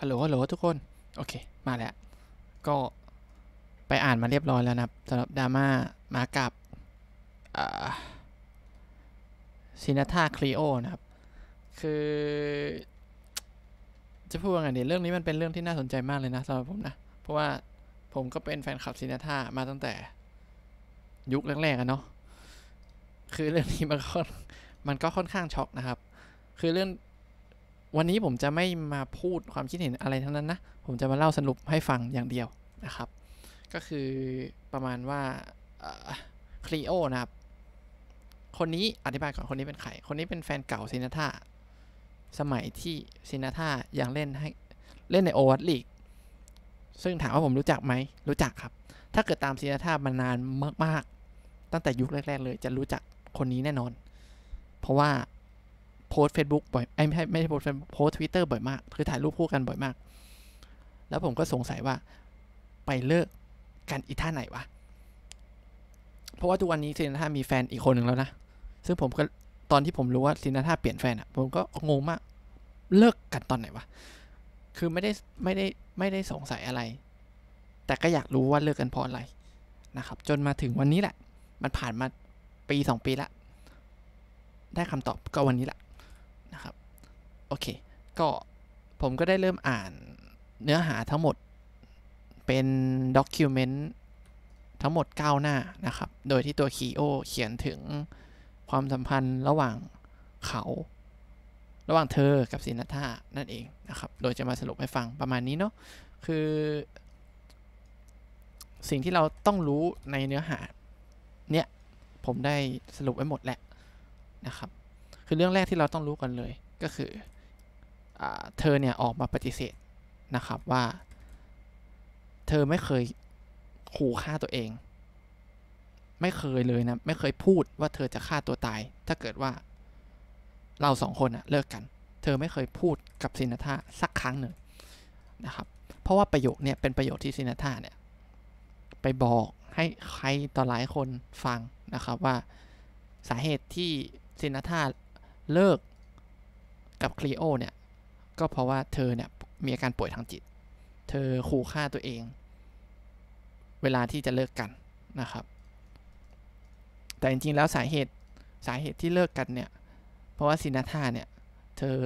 ฮัลโหลฮัลโหลทุกคน โอเค มาแล้ว ก็ไปอ่านมาเรียบร้อยแล้วนะสำหรับดราม่ามากับซินาธาคลีโอนะครับ คือ จะพูดว่าไงดีเรื่องนี้มันเป็นเรื่องที่น่าสนใจมากเลยนะสำหรับผมนะ เพราะว่าผมก็เป็นแฟนคลับซินาธามาตั้งแต่ยุคแรกๆกันเนาะ คือเรื่องนี้มันก็มันก็ค่อนข้างช็อกนะครับ คือเรื่องวันนี้ผมจะไม่มาพูดความคิดเห็นอะไรทั้งนั้นนะ ผมจะมาเล่าสรุปให้ฟังอย่างเดียวนะครับ ก็คือประมาณว่าคลีโอนะครับ คนนี้อธิบายก่อนคนนี้เป็นใคร คนนี้เป็นแฟนเก่าซินาธาสมัยที่ซินาธายังเล่นให้ เล่นในโอวัตลีกซึ่งถามว่าผมรู้จักไหม รู้จักครับ ถ้าเกิดตามซินาธามานานมากๆ ตั้งแต่ยุคแรก ๆเลย จะรู้จักคนนี้แน่นอน เพราะว่าโพสเฟซบุ๊กบ่อยไม่ใช่ไม่ใช่โพสโพสทวิตเตอร์บ่อยมากคือถ่ายรูปคู่กันบ่อยมาก แล้วผมก็สงสัยว่า ไปเลิกกันอีท่าไหนวะเพราะว่าทุกวันนี้ซินนาธา มีแฟนอีกคนหนึ่งแล้วนะซึ่งผมก็ตอนที่ผมรู้ว่าซินนาธาเปลี่ยนแฟนอะ่ะผมก็งงมากเลิกกันตอนไหนวะคือไม่ได้ไม่ได้ไม่ได้สงสัยอะไร แต่ก็อยากรู้ว่าเลิกกันเพราะอะไรนะครับ จนมาถึงวันนี้แหละ มันผ่านมาปีสองปีละได้คำตอบก็วันนี้แหละโอเค ก็ผมก็ได้เริ่มอ่านเนื้อหาทั้งหมดเป็นด็อกิวเมนต์ทั้งหมด 9 หน้านะครับ โดยที่ตัวคีโอเขียนถึงความสัมพันธ์ระหว่างเขา ระหว่างเธอ กับซินาธา นั่นเองนะครับ โดยจะมาสรุปให้ฟังประมาณนี้เนาะ คือ สิ่งที่เราต้องรู้ในเนื้อหาเนี่ยผมได้สรุปไว้หมดแหละนะครับ คือเรื่องแรกที่เราต้องรู้กันเลยก็คือเธอเนี่ยออกมาปฏิเสธนะครับว่า เธอไม่เคยขู่ฆ่าตัวเอง ไม่เคยเลยนะ ไม่เคยพูดว่าเธอจะฆ่าตัวตายถ้าเกิดว่าเราสองคนอะเลิกกัน เธอไม่เคยพูดกับซินาธาสักครั้งหนึ่งนะครับเพราะว่าประโยคเนี่ยเป็นประโยคที่ซินาธาเนี่ยไปบอกให้ใครต่อหลายคนฟัง นะครับ ว่าสาเหตุที่ซินาธาเลิกกับคลีโอเนี่ยก็เพราะว่าเธอเนี่ย มีอาการป่วยทางจิต เธอขู่ฆ่าตัวเอง เวลาที่จะเลิกกันนะครับ แต่จริงๆแล้วสาเหตุสาเหตุที่เลิกกันเนี่ย เพราะว่าซินาธาเนี่ย เธอ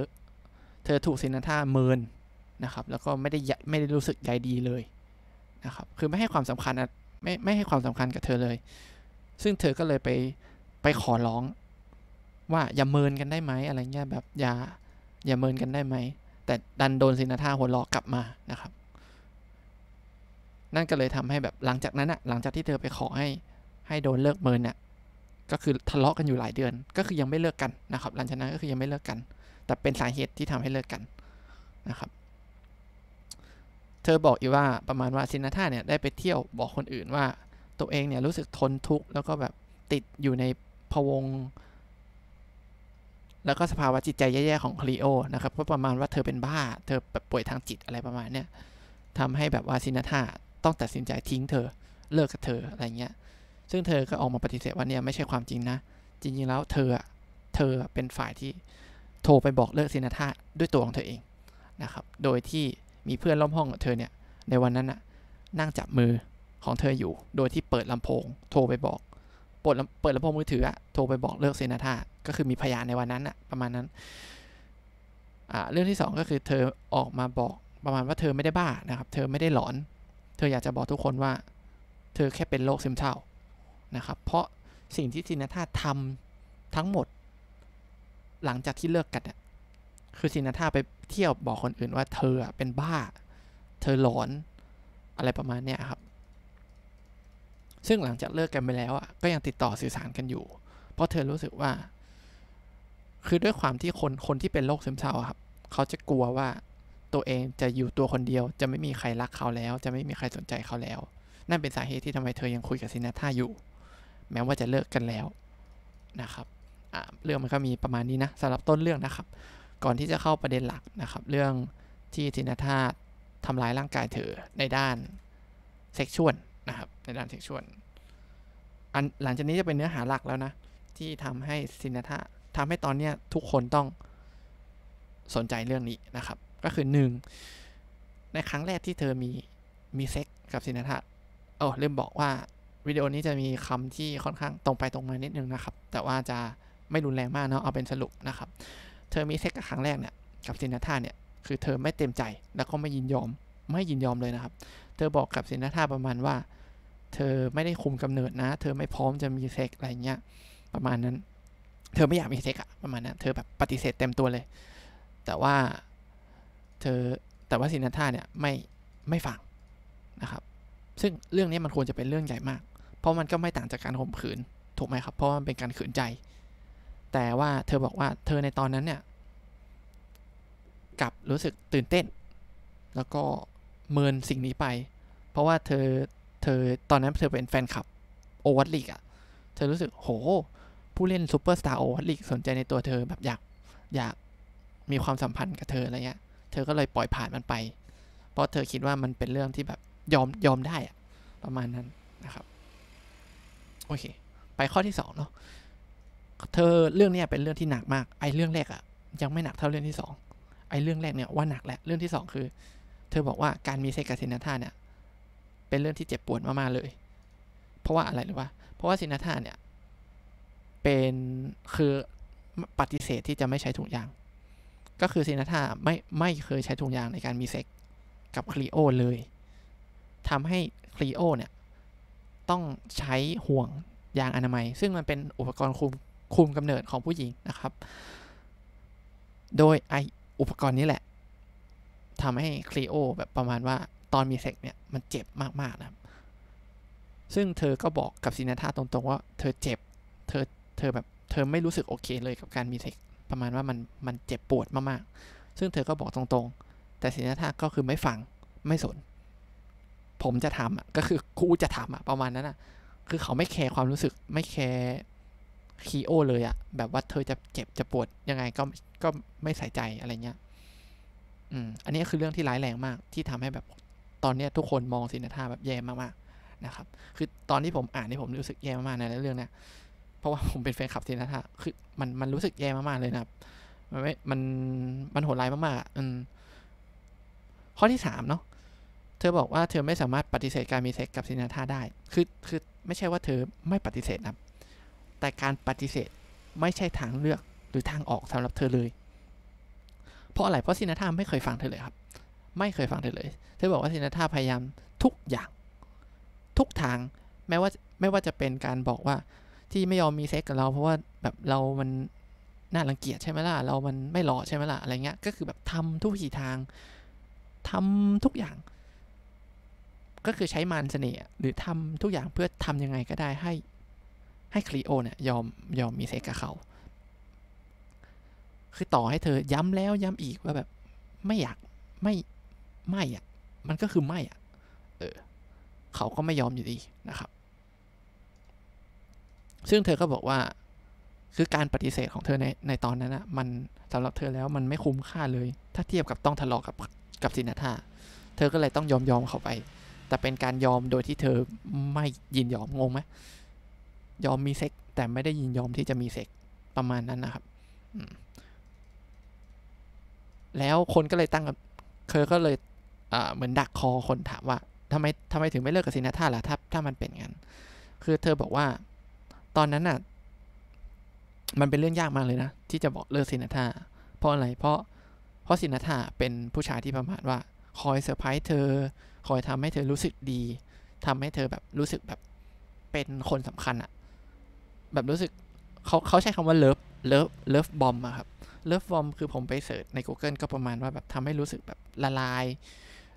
เธอถูกซินาธาเมินนะครับ แล้วก็ไม่ได้ไม่ได้รู้สึกใยดีเลยนะครับ คือไม่ให้ความสำคัญ ไม่ไม่ให้ความสำคัญกับเธอเลย ซึ่งเธอก็เลยไปไปขอร้องว่าอย่าเมินกันได้ไหมอะไรเงี้ยแบบอย่าอย่าเมินกันได้ไหมแต่ดันโดนซินาธาหัวล้อกลับมา นะครับ นั่นก็เลยทำให้แบบหลังจากนั้นอะหลังจากที่เธอไปขอให้ให้โดนเลิกเมินเนี่ยก็คือทะเลาะกันอยู่หลายเดือน ก็คือยังไม่เลิกกันนะครับหลังจากนั้นก็คือยังไม่เลิกกัน แต่เป็นสาเหตุที่ทำให้เลิกกันนะครับ เธอบอกอีกว่าประมาณว่าซินาธาเนี่ยได้ไปเที่ยวบอกคนอื่นว่าตัวเองเนี่ยรู้สึกทนทุกข์แล้วก็แบบติดอยู่ในพวงแล้วก็สภาวะจิตใจแย่ๆ ของคลีโอนะครับก็ประมาณว่าเธอเป็นบ้า เธอแบบป่วยทางจิตอะไรประมาณเนี้ยทำให้แบบว่าซินาธาต้องตัดสินใจทิ้งเธอเลิกกับเธออะไรเงี้ยซึ่งเธอก็ออกมาปฏิเสธว่าเนี่ย ไม่ใช่ความจริงนะ จริงๆแล้วเธอเธอเป็นฝ่ายที่โทรไปบอกเลิกซินาธาด้วยตัวของเธอเองนะครับโดยที่มีเพื่อนร่วมห้องของเธอเนี่ยในวันนั้นน่ะนั่งจับมือของเธออยู่ โดยที่เปิดลำโพง โทรไปบอกเปิดเปิดลำโพงมือถืออะโทรไปบอกเลิกซินาธาก็คือมีพยานในวันนั้นอะประมาณนั้นเรื่องที่ 2 ก็คือเธอออกมาบอกประมาณว่าเธอไม่ได้บ้านะครับ เธอไม่ได้หลอน เธออยากจะบอกทุกคนว่า เธอแค่เป็นโรคซึมเศร้านะครับ เพราะสิ่งที่ทินาธาทำทั้งหมด หลังจากที่เลิกกันคือทินาธาไปเที่ยวบอกคนอื่นว่า เธอเป็นบ้า เธอหลอนอะไรประมาณเนี้ยครับ ซึ่งหลังจากเลิกกันไปแล้วก็ยังติดต่อสื่อสารกันอยู่ เพราะเธอรู้สึกว่าคือด้วยความที่คน คนที่เป็นโรคซึมเศร้าครับ เขาจะกลัวว่าตัวเองจะอยู่ตัวคนเดียว จะไม่มีใครรักเขาแล้ว จะไม่มีใครสนใจเขาแล้ว นั่นเป็นสาเหตุที่ทำไมเธอยังคุยกับซินาท่าอยู่ แม้ว่าจะเลิกกันแล้วนะครับเรื่องมันก็มีประมาณนี้นะสำหรับต้นเรื่องนะครับ ก่อนที่จะเข้าประเด็นหลักนะครับเรื่องที่ซินาท่าทำร้ายร่างกายเธอในด้านเซ็กชวลนะครับในด้านเซ็กชวลอันหลังจากนี้จะเป็นเนื้อหาหลักแล้วนะที่ทำให้ซินาท่าทำให้ตอนเนี้ทุกคนต้องสนใจเรื่องนี้นะครับ ก็คือ 1 ในครั้งแรกที่เธอมีมีเซ็กกับสินธะโอ้ลืมบอกว่าวิดีโอนี้จะมีคำที่ค่อนข้างตรงไปตรงมานิดนึงนะครับ แต่ว่าจะไม่รุนแรงมากเนาะเอาเป็นสรุปนะครับ เธอมีเซ็กกับครั้งแรกเนี่ยกับสินธะเนี่ยคือเธอไม่เต็มใจแล้วก็ไม่ยินยอมไม่ยินยอมเลยนะครับ เธอบอกกับสินธะประมาณว่า เธอไม่ได้คุมกำเนิดนะ เธอไม่พร้อมจะมีเซ็กอะไรเงี้ยประมาณนั้นเธอไม่อยากมีเซ็กอะประมาณนั้นเธอแบบปฏิเสธเต็มตัวเลย แต่ว่าเธอแต่ว่าสินาทาเนี่ยไม่ไม่ฟังนะครับ ซึ่งเรื่องนี้มันควรจะเป็นเรื่องใหญ่มาก เพราะมันก็ไม่ต่างจากการข่มขืนถูกไหมครับเพราะมันเป็นการขืนใจ แต่ว่าเธอบอกว่าเธอในตอนนั้นเนี่ยกลับรู้สึกตื่นเต้น แล้วก็เมินสิ่งนี้ไป เพราะว่าเธอเธอตอนนั้นเธอเป็นแฟนคลับโอวัตลีกอะเธอรู้สึกโหผู้เล่นซูเปอร์สตาร์โอวัตลิกสนใจในตัวเธอแบบอยาก อยากมีความสัมพันธ์กับเธออะไรเงี้ยเธอก็เลยปล่อยผ่านมันไป เพราะเธอคิดว่ามันเป็นเรื่องที่แบบยอมยอมได้อะประมาณนั้นนะครับโอเคไปข้อที่สองเนาะเธอเรื่องนี้เป็นเรื่องที่หนักมากไอ้เรื่องแรกอะยังไม่หนักเท่าเรื่องที่สองไอ้เรื่องแรกเนี่ยว่าหนักแหละเรื่องที่สองคือ เธอบอกว่าการมีเซ็กกับซินาธาเนี่ยเป็นเรื่องที่เจ็บปวดมากๆเลย เพราะว่าอะไรหรือว่าเพราะว่าซินาธาเนี่ยเป็นคือปฏิเสธที่จะไม่ใช้ถุงยาง ก็คือซินาธาไม่ไม่เคยใช้ถุงยางในการมีเซ็กกับคลีโอเลยทำให้คลีโอเนี่ย ต้องใช้ห่วงยางอนามัย ซึ่งมันเป็นอุปกรณ์คุมคุมกำเนิดของผู้หญิงนะครับ โดยไออุปกรณ์นี้แหละทำให้คลีโอแบบประมาณว่าตอนมีเซ็กเนี่ย มันเจ็บมาก ๆ นะซึ่งเธอก็บอกกับซินาธาตรงๆว่าเธอเจ็บเธอเธอแบบเธอไม่รู้สึกโอเคเลยกับการมีเซ็กประมาณว่ามันมันเจ็บปวดมากๆ ซึ่งเธอก็บอกตรงๆ แต่สินะาท่าก็คือไม่ฟังไม่สน ผมจะทำอ่ะก็คือครูจะทำอ่ะประมาณนั้นอ่ะคือเขาไม่แคร์ความรู้สึกไม่แคร์คีโอเลยอ่ะแบบว่าเธอจะเจ็บจะปวดยังไงก็ก็ไม่ใส่ใจอะไรเงี้ยอืมอันนี้คือเรื่องที่ร้ายแรงมาก ที่ทำให้แบบตอนเนี้ยทุกคนมองสินธาแบบแย่มากๆนะครับ คือตอนที่ผมอ่านที่ผมรู้สึกแย่มากในเรื่องเนี้ยเพราะว่าผมเป็นแฟนคลับเทนัทะคือมันมันรู้สึกแย่มากๆเลยนะครับ มันไม่มันมันโหดร้ายมากๆอืมข้อที่สามเนาะ เธอบอกว่าเธอไม่สามารถปฏิเสธการมีเซ็กกับเทนัทาได้คือคือ ไม่ใช่ว่าเธอไม่ปฏิเสธนะแต่การปฏิเสธไม่ใช่ทางเลือกหรือทางออกสำหรับเธอเลย เพราะอะไร เพราะซินาธาไม่เคยฟังเธอเลยครับ ไม่เคยฟังเธอเลย เธอบอกว่าซินาธาพยายามทุกอย่าง ทุกทาง แม้ว่าไม่ว่าจะเป็นการบอกว่าที่ไม่ยอมมีเซ็กกับเรา เพราะว่าแบบเรามันน่ารังเกียจใช่ไหมล่ะเรามันไม่หล่อใช่ไหมล่ะอะไรเงี้ย ก็คือแบบทำทุกทีทาง ทำทุกอย่าง ก็คือใช้มารเสน่ห์หรือทำทุกอย่างเพื่อทำยังไงก็ได้ให้ให้คลีโอเนี่ยยอมยอมมีเซ็กกับเขา คือต่อให้เธอย้ำแล้วย้ำอีกว่าแบบไม่อยากไม่ไม่อ่ะมันก็คือไม่อ่ะเออเขาก็ไม่ยอมอยู่ดีนะครับซึ่งเธอก็บอกว่า คือการปฏิเสธของเธอในในตอนนั้นนะมันสำหรับเธอแล้วมันไม่คุ้มค่าเลย ถ้าเทียบกับต้องทะเลาะกับกับสินาธาเธอก็เลยต้องยอมยอมเขาไป แต่เป็นการยอมโดยที่เธอไม่ยินยอมงงไหม ยอมมีเซ็กแต่ไม่ได้ยินยอมที่จะมีเซ็กประมาณนั้นนะครับ แล้วคนก็เลยตั้งเธอก็เลย เหมือนดักคอคนถามว่าทำไมทำไมถึงไม่เลิกกับสินาธาล่ะ ถ้าถ้ามันเป็นงั้นคือเธอบอกว่าตอนนั้นอ่ะ มันเป็นเรื่องยากมากเลยนะ ที่จะบอกเลิกสินาธา เพราะอะไร เพราะ เพราะสินาธาเป็นผู้ชายที่ประมาทว่า คอยเซอร์ไพรส์เธอ คอยทำให้เธอรู้สึกดี ทำให้เธอแบบรู้สึกแบบเป็นคนสำคัญอะแบบรู้สึก เขาเขาใช้คำว่าเลิฟ เลิฟ เลิฟบอมอะครับ เลิฟบอมคือผมไปเสิร์ชใน Google ก็ประมาณว่าแบบทำให้รู้สึกแบบละลาย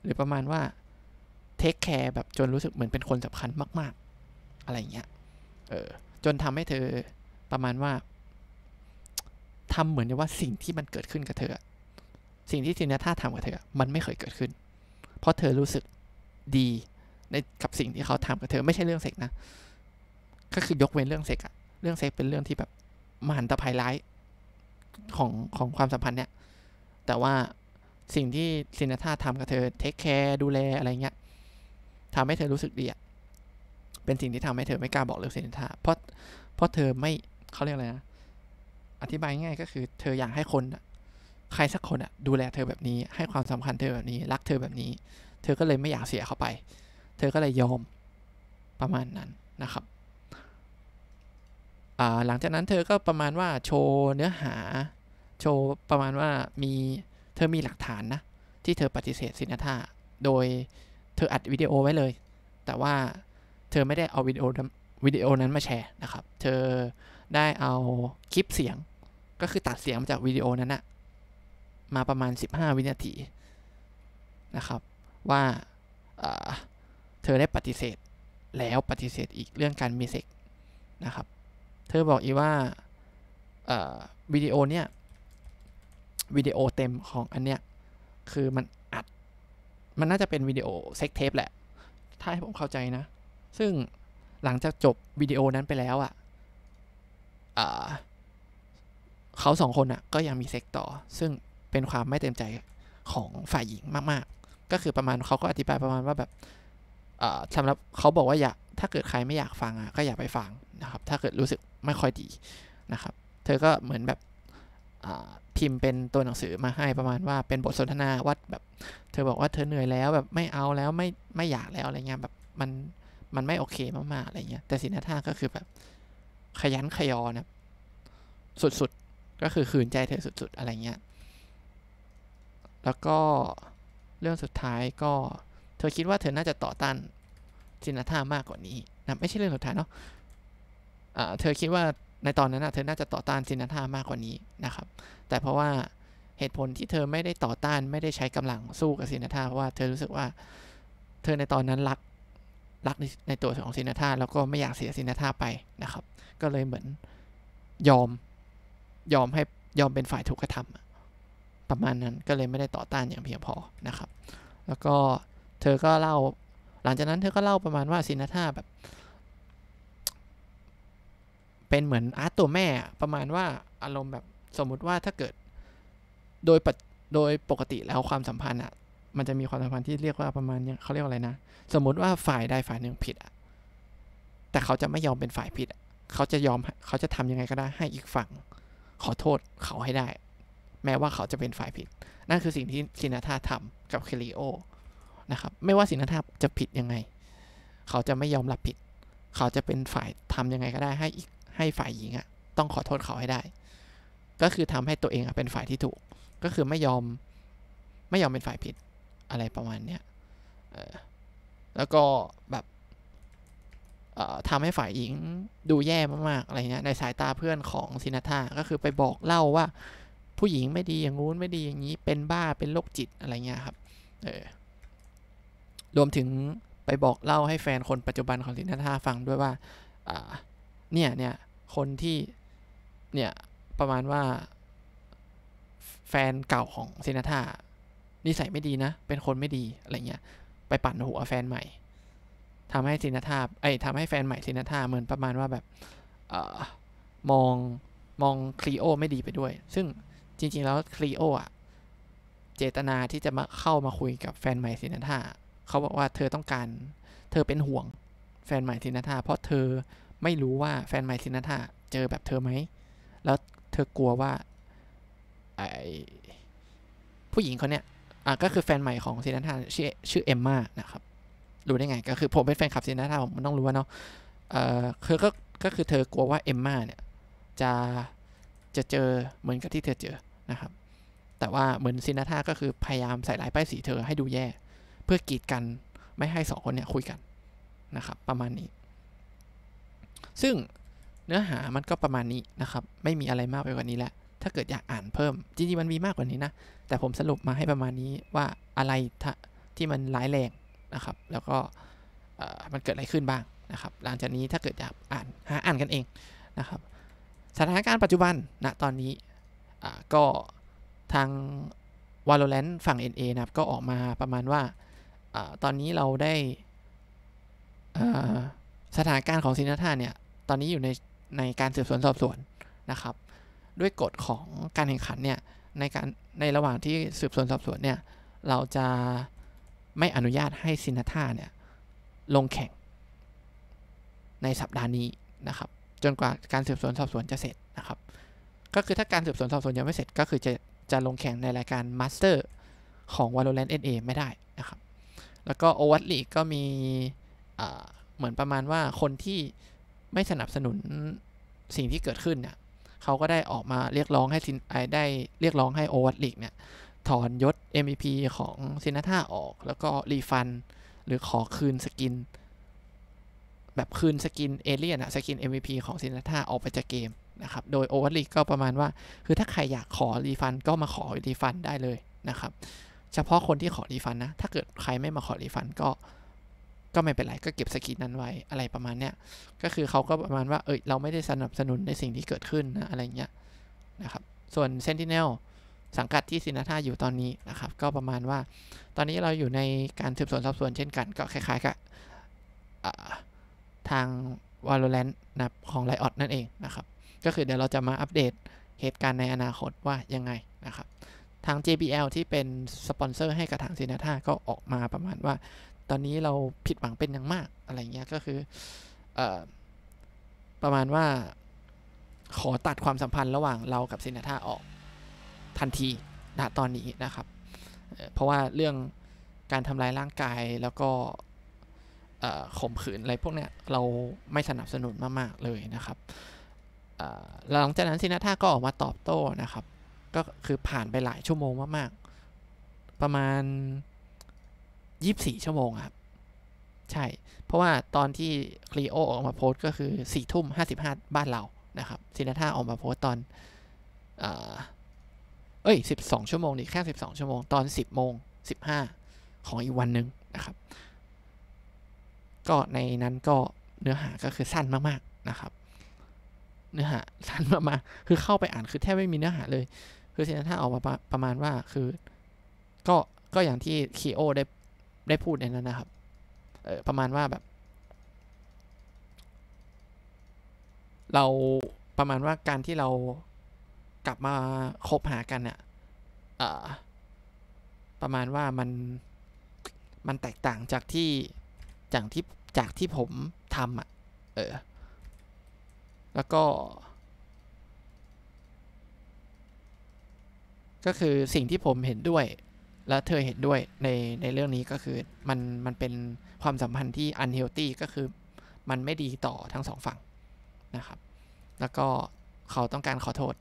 หรือประมาณว่าเทคแคร์แบบจนรู้สึกเหมือนเป็นคนสำคัญมาก ๆ อะไรเงี้ย เออจนทำให้เธอประมาณว่า ทำเหมือนว่าสิ่งที่มันเกิดขึ้นกับเธอ สิ่งที่ทินท่าทำกับเธอมันไม่เคยเกิดขึ้นเพราะเธอรู้สึกดีในกับสิ่งที่เขาทำกับเธอไม่ใช่เรื่องเซ็กนะก็คือยกเว้นเรื่องเซ็กอะเรื่องเซ็กเป็นเรื่องที่แบบมหันตภัยร้ายของของความสัมพันธ์เนี่ยแต่ว่าสิ่งที่ซินธาทำกับเธอเทคแคร์ดูแลอะไรเงี้ยทำให้เธอรู้สึกดีอะเป็นสิ่งที่ทำให้เธอไม่กล้าบอกเลิกเซนทาเพราะเพราะเธอไม่ เขาเรียกอะไรนะ อธิบายง่ายก็คือเธออยากให้คนใครสักคนอ่ะ ดูแลเธอแบบนี้ ให้ความสำคัญเธอแบบนี้ รักเธอแบบนี้ เธอก็เลยไม่อยากเสียเข้าไป เธอก็เลยยอมประมาณนั้นนะครับ หลังจากนั้นเธอก็ประมาณว่าโชว์เนื้อหา โชว์ประมาณว่ามีเธอมีหลักฐานนะที่เธอปฏิเสธสินธาโดยเธออัดวิดีโอไว้เลย แต่ว่าเธอไม่ได้เอาวิดีโอวิดีโอนั้นมาแชร์นะครับ เธอได้เอาคลิปเสียงก็คือตัดเสียงมาจากวิดีโอนั้นนะมาประมาณ 15 วินาทีนะครับว่าเธอได้ปฏิเสธแล้วปฏิเสธอีกเรื่องการมีเซ็กนะครับเธอบอกอีกว่าวิดีโอเนี่ยวิดีโอเต็มของอันเนี้ยคือมันอัดมันน่าจะเป็นวิดีโอเซ็กเทปแหละ ถ้าให้ผมเข้าใจนะซึ่งหลังจากจบวิดีโอนั้นไปแล้ว อ่ะ เขาสองคนอ่ะก็ยังมีเซ็กต่อ ซึ่งเป็นความไม่เต็มใจของฝ่ายหญิงมากๆ ก็คือประมาณเขาก็อธิบายประมาณว่าแบบสำหรับเขาบอกว่าอยากถ้าเกิดใครไม่อยากฟังอ่ะก็อย่าไปฟังนะครับ ถ้าเกิดรู้สึกไม่ค่อยดีนะครับ เธอก็เหมือนแบบพิมพ์เป็นตัวหนังสือมาให้ประมาณว่าเป็นบทสนทนาว่าแบบเธอบอกว่าเธอเหนื่อยแล้วแบบไม่เอาแล้วไม่ไม่อยากแล้วอะไรเงี้ยแบบมันมันไม่โอเคมากๆอะไรเงี้ย แต่สีน้ท่าก็คือแบบขยันขยอนะสุดๆก็คือขืนใจเธอสุดๆอะไรเงี้ย แล้วก็เรื่องสุดท้ายก็เธอคิดว่าเธอน่าจะต่อต้านสินท่ามากกว่านี้นะไม่ใช่เรื่องสุดท้ายเนาะะเธอคิดว่าในตอนนั้นนะเธอน่าจะต่อต้านสินท่ามากกว่านี้นะครับ แต่เพราะว่าเหตุผลที่เธอไม่ได้ต่อต้านไม่ได้ใช้กำลังสู้กับสินท่าเพราะว่าเธอรู้สึกว่าเธอในตอนนั้นรักรักในในตัวของซินาธาแล้วก็ไม่อยากเสียซินาธาไปนะครับ ก็เลยเหมือนยอมยอมให้ยอมเป็นฝ่ายถูกกระทำประมาณนั้นก็เลยไม่ได้ต่อต้านอย่างเพียงพอนะครับ แล้วก็เธอก็เล่าหลังจากนั้นเธอก็เล่าประมาณว่าซินาธาแบบเป็นเหมือนอาร์ตตัวแม่ประมาณว่าอารมณ์แบบสมมุติว่าถ้าเกิดโดยโดยปกติแล้วความสัมพันธ์อะมันจะมีความสัมพันธ์ที่เรียกว่าประมาณเนี้ยเขาเรียกว่าอะไรนะ สมมุติว่าฝ่ายใดฝ่ายหนึ่งผิดอะแต่เขาจะไม่ยอมเป็นฝ่ายผิด เขาจะยอมเขาจะทำยังไงก็ได้ให้อีกฝั่ง ขอโทษเขาให้ได้ แม้ว่าเขาจะเป็นฝ่ายผิด นั่นคือสิ่งที่สินาธาทำกับเคลิโอนะครับ ไม่ว่าสินาธาจะผิดยังไง เขาจะไม่ยอมรับผิด เขาจะเป็นฝ่ายทำยังไงก็ได้ให้อีกให้ฝ่ายหญิงอะต้องขอโทษเขาให้ได้ ก็คือทำให้ตัวเองอะเป็นฝ่ายที่ถูก ก็คือไม่ยอมไม่ยอมเป็นฝ่ายผิดอะไรประมาณเนี้ยแล้วก็แบบทำให้ฝ่ายหญิงดูแย่มากๆอะไรเงี้ยในสายตาเพื่อนของซินาธาก็คือไปบอกเล่าว่าผู้หญิงไม่ดีอย่างงู้นไม่ดีอย่างนี้ เป็นบ้า เป็นโรคจิตอะไรเงี้ยครับ เออ รวมถึงไปบอกเล่าให้แฟนคนปัจจุบันของซินาธาฟังด้วยว่าเนี่ยเนี่ยคนที่เนี่ยประมาณว่าแฟนเก่าของซินาธานิสัยไม่ดีนะ เป็นคนไม่ดี อะไรเงี้ย ไปปั่นหัวแฟนใหม่ทำให้สินธาพไอ้ทำให้แฟนใหม่สินธาเหมือนประมาณว่าแบบเออมอง มองคลีโอไม่ดีไปด้วย ซึ่งจริงๆแล้ว คลีโออ่ะเจตนาที่จะมาเข้ามาคุยกับแฟนใหม่สินธาเขาบอกว่าเธอต้องการ เธอเป็นห่วงแฟนใหม่สินธาเพราะเธอไม่รู้ว่าแฟนใหม่สินธาเจอแบบเธอไหม แล้วเธอกลัวว่า ไอผู้หญิงเขาเนี่ยอ่ะก็คือแฟนใหม่ของซินาธาชื่อชื่อเอมมานะครับรู้ได้ไงก็คือผมเป็นแฟนคลับซินาธาผมต้องรู้ว่าเนาะเออคือก็ก็คือเธอกลัวว่าเอมมาเนี่ย จะจะเจอเหมือนกับที่เธอเจอ นะครับ แต่ว่าเหมือนซินาธาก็คือพยายามใส่หลายป้ายสีเธอให้ดูแย่เพื่อกีดกันไม่ให้สองคนเนี่ยคุยกันนะครับประมาณนี้ ซึ่งเนื้อหามันก็ประมาณนี้นะครับ ไม่มีอะไรมากไปกว่านี้แล้วถ้าเกิดอยากอ่านเพิ่มจริงๆมันมีมากกว่านี้นะแต่ผมสรุปมาให้ประมาณนี้ว่าอะไรที่มันร้ายแรงนะครับ แล้วก็มันเกิดอะไรขึ้นบ้างนะครับ หลังจากนี้ถ้าเกิดอยากอ่านหาอ่านกันเองนะครับ สถานการณ์ปัจจุบันณนะตอนนี้ก็ทาง Valorant ฝั่ง NA นะครับก็ออกมาประมาณว่าอตอนนี้เราได้สถานการณ์ของซินาธาเนี่ยตอนนี้อยู่ในในการสืบสวนสอบสวนนะครับด้วยกฎของการแข่งขันเนี่ยในการในระหว่างที่สืบสวนสอบสวนเนี่ย เราจะไม่อนุญาตให้ซินท่าเนี่ยลงแข่ง ในสัปดาห์นี้นะครับ จนกว่าการสืบสวนสอบสวนจะเสร็จนะครับ ก็คือถ้าการสืบสวน สอบสวนยังไม่เสร็จก็คือจะจะลงแข่งในรายการมาสเตอร์ของ Valorant NA ไม่ได้นะครับ แล้วก็ o v e r l e a g ก็มีเหมือนประมาณว่าคนที่ไม่สนับสนุนสิ่งที่เกิดขึ้นเนี่ยเขาก็ได้ออกมาเรียกร้องให้ซินไอได้เรียกร้องให้โอวัตลิกเนี่ยถอนยศ MVP ของซินาท่าออกแล้วก็รีฟัน หรือขอคืนสกิน แบบคืนสกินเอเลียนอะสกิน MVP ของซินาท่าออกไปจากเกมนะครับโดยโอวัตลลกก็ประมาณว่า คือถ้าใครอยากขอรีฟันก็มาขอรีฟันได้เลยนะครับเฉพาะคนที่ขอรีฟันนะถ้าเกิดใครไม่มาขอรีฟันก็ก็ไม่เป็นไรก็เก็บสกิลนั้นไว้อะไรประมาณเนี้ยก็คือเขาก็ประมาณว่า เอยเราไม่ได้สนับสนุนในสิ่งที่เกิดขึ้นนะอะไรเงี้ยนะครับส่วน Sentinel สังกัดที่ซินาท่าอยู่ตอนนี้นะครับ ก็ประมาณว่าตอนนี้เราอยู่ในการสืบสวนสอบสวนเช่นกันก็คล้ายๆกับทาง Valorant นะของ Riot นั่นเองนะครับ ก็คือเดี๋ยวเราจะมาอัปเดตเหตุการณ์ในอนาคตว่ายังไงนะครับทาง JBL ที่เป็นสปอนเซอร์ให้กับทางซินาท่าก็ออกมาประมาณว่าตอนนี้เราผิดหวังเป็นอย่างมาก อะไรเงี้ยก็คืออประมาณว่าขอตัดความสัมพันธ์ระหว่างเรากับซินาธาออกทันทีณตอนนี้นะครับ เพราะว่าเรื่องการทำลายร่างกายแล้วก็ข่มขืนอะไรพวกเนี้ยเราไม่สนับสนุนมากๆเลยนะครับหลังจากนั้นซินาธาก็ออกมาตอบโต้นะครับ ก็คือผ่านไปหลายชั่วโมงมากๆประมาณยี่สี่ชั่วโมง ครับ ใช่เพราะว่าตอนที่คลีโอออกมาโพสก็คือสี่ทุ่มห้าสิบห้าบ้านเรานะครับซินาท่าออกมาโพสตอนเอ้ยสิบสองชั่วโมงนี่แค่สิบสองชั่วโมงตอนสิบโมงสิบห้าของอีกวันหนึ่งนะครับก็ในนั้นก็เนื้อหาก็คือสั้นมากๆนะครับเนื้อหาสั้นมากๆคือเข้าไปอ่านคือแทบไม่มีเนื้อหาเลย คือซินาท่าออกมาประมาณว่าคือก็ก็อย่างที่คีโอได้ได้พูดในนั้นนะครับเออประมาณว่าแบบ เราประมาณว่าการที่เรากลับมาคบหากันเนี่ยประมาณว่ามัน มันแตกต่างจากที่จากที่จากที่ผมทำอ่ะเออแล้วก็ ก็คือสิ่งที่ผมเห็นด้วยแล้วเธอเห็นด้วยในในเรื่องนี้ก็คือมันมันเป็นความสัมพันธ์ที่อันเฮลตี้ก็คือมันไม่ดีต่อทั้งสองฝั่งนะครับแล้วก็เขาต้องการขอโทษ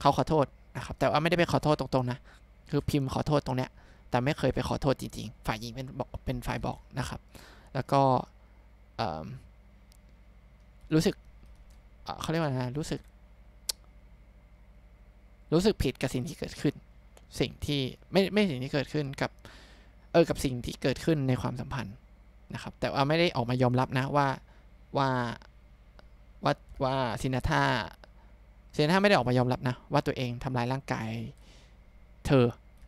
เขาขอโทษนะครับแต่ว่าไม่ได้ไปขอโทษตรงๆนะคือพิมพ์ขอโทษตรงเนี้ยแต่ไม่เคยไปขอโทษจริงๆฝ่ายหญิงเป็นบอกเป็นฝ่ายบอกนะครับ แล้วก็รู้สึกเขาเรียกว่าอะไรนะรู้สึก รู้สึกผิดกับสิ่งที่เกิดขึ้นสิ่งที่ไม่ไม่สิ่งที่เกิดขึ้นกับเออกับสิ่งที่เกิดขึ้นในความสัมพันธ์นะครับ แต่ว่าไม่ได้ออกมายอมรับนะว่าว่าว่าว่าซินาธาซินาธาไม่ได้ออกมายอมรับนะว่าตัวเองทำาลายร่างกายเธอ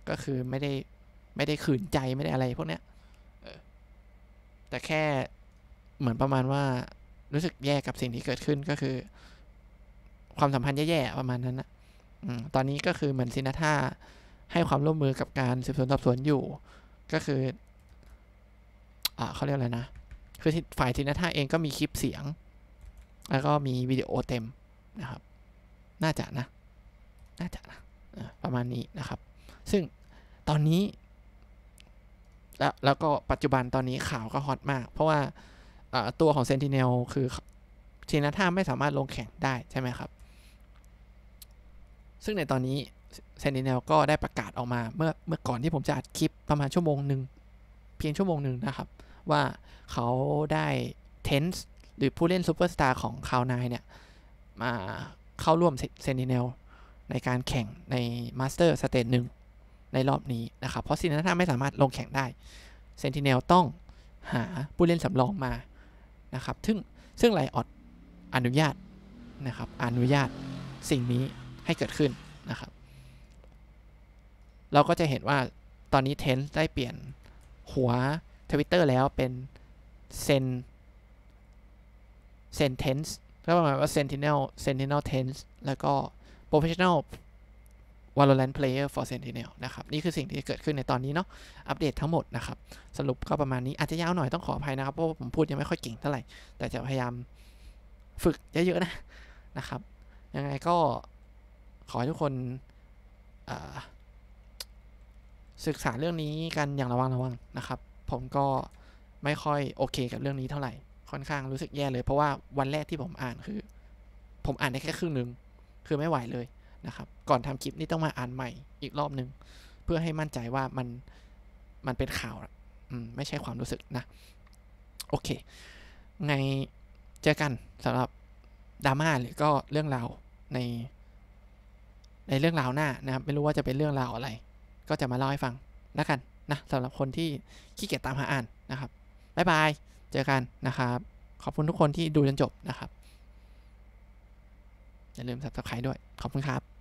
ก็คือไม่ได้ไม่ได้ขืนใจไม่ได้อะไรพวกเนี้ยแต่แค่เหมือนประมาณว่ารู้สึกแย่กับสิ่งที่เกิดขึ้นก็คือ ความสัมพันธ์แย่ๆประมาณนั้นนะตอนนี้ก็คือเหมือนซินาธาให้ความร่วมมือกับการสืบสวนสอบสวนอยู่ก็คือ อ่าเขาเรียกอะไรนะ คือฝ่ายทินาท่าเองก็มีคลิปเสียง แล้วก็มีวิดีโอเต็มนะครับ น่าจะนะ น่าจะนะประมาณนี้นะครับ ซึ่งตอนนี้ แล้วแล้วก็ปัจจุบันตอนนี้ข่าวก็ฮอตมาก เพราะว่าตัวของเซนติเนลคือ ทีนาท่าไม่สามารถลงแข่งได้ใช่ไหมครับ ซึ่งในตอนนี้เซนติเนลก็ได้ประกาศออกมาเมื่อเมื่อก่อนที่ผมจะอัดคลิปประมาณชั่วโมงหนึ่ง เพียงชั่วโมงหนึ่งนะครับ ว่าเขาได้เทนส์หรือผู้เล่นซูเปอร์สตาร์ของคาวนายเนี่ยมาเข้าร่วมเซนติเนลในการแข่งในมาสเตอร์สเตจหนึ่งในรอบนี้นะครับ เพราะซินาท่าไม่สามารถลงแข่งได้เซนติเนลต้องหาผู้เล่นสำรองมานะครับซึ่งซึ่งไลออดอนุญาตนะครับอนุญาตสิ่งนี้ให้เกิดขึ้นนะครับเราก็จะเห็นว่าตอนนี้เทนได้เปลี่ยนหัว Twitter แล้วเป็น s e n เซนเท t e n e ก็ปมายว่า sentinel sentinel tense แล้วก็ professional Valorant player for sentinel นะครับ นี่คือสิ่งที่เกิดขึ้นในตอนนี้เนาะ อัปเดตทั้งหมดนะครับ สรุปก็ประมาณนี้ อาจจะยาวหน่อยต้องขออภัยนะครับ เพราะผมพูดยังไม่ค่อยเก่งเท่าไหร่ แต่จะพยายามฝึกเยอะๆนะ นะครับ ยังไงก็ขอให้ทุกคนอ่าศึกษาเรื่องนี้กันอย่างระวังระวังนะครับ ผมก็ไม่ค่อยโอเค กับเรื่องนี้เท่าไหร่ ค่อนข้างรู้สึกแย่เลย เพราะว่าวันแรกที่ผมอ่านคือ ผมอ่านได้แค่ครึ่งหนึ่งคือไม่ไหวเลย นะครับ ก่อนทำคลิปนี่ต้องมาอ่านใหม่อีกรอบหนึ่งเพื่อให้มั่นใจว่ามันมันเป็นข่าวอืมไม่ใช่ความรู้สึกนะ โอเคไงเจอกันสำหรับดราม่าหรือก็เรื่องราวใน ในเรื่องราวหน้านะครับ ไม่รู้ว่าจะเป็นเรื่องราวอะไรก็จะมาเล่าให้ฟัง แล้วกันนะสำหรับคนที่ขี้เกียจตามหาอ่านนะครับบ๊ายบาย เจอกันนะครับ ขอบคุณทุกคนที่ดูจนจบนะครับ อย่าลืม subscribe ด้วยขอบคุณครับ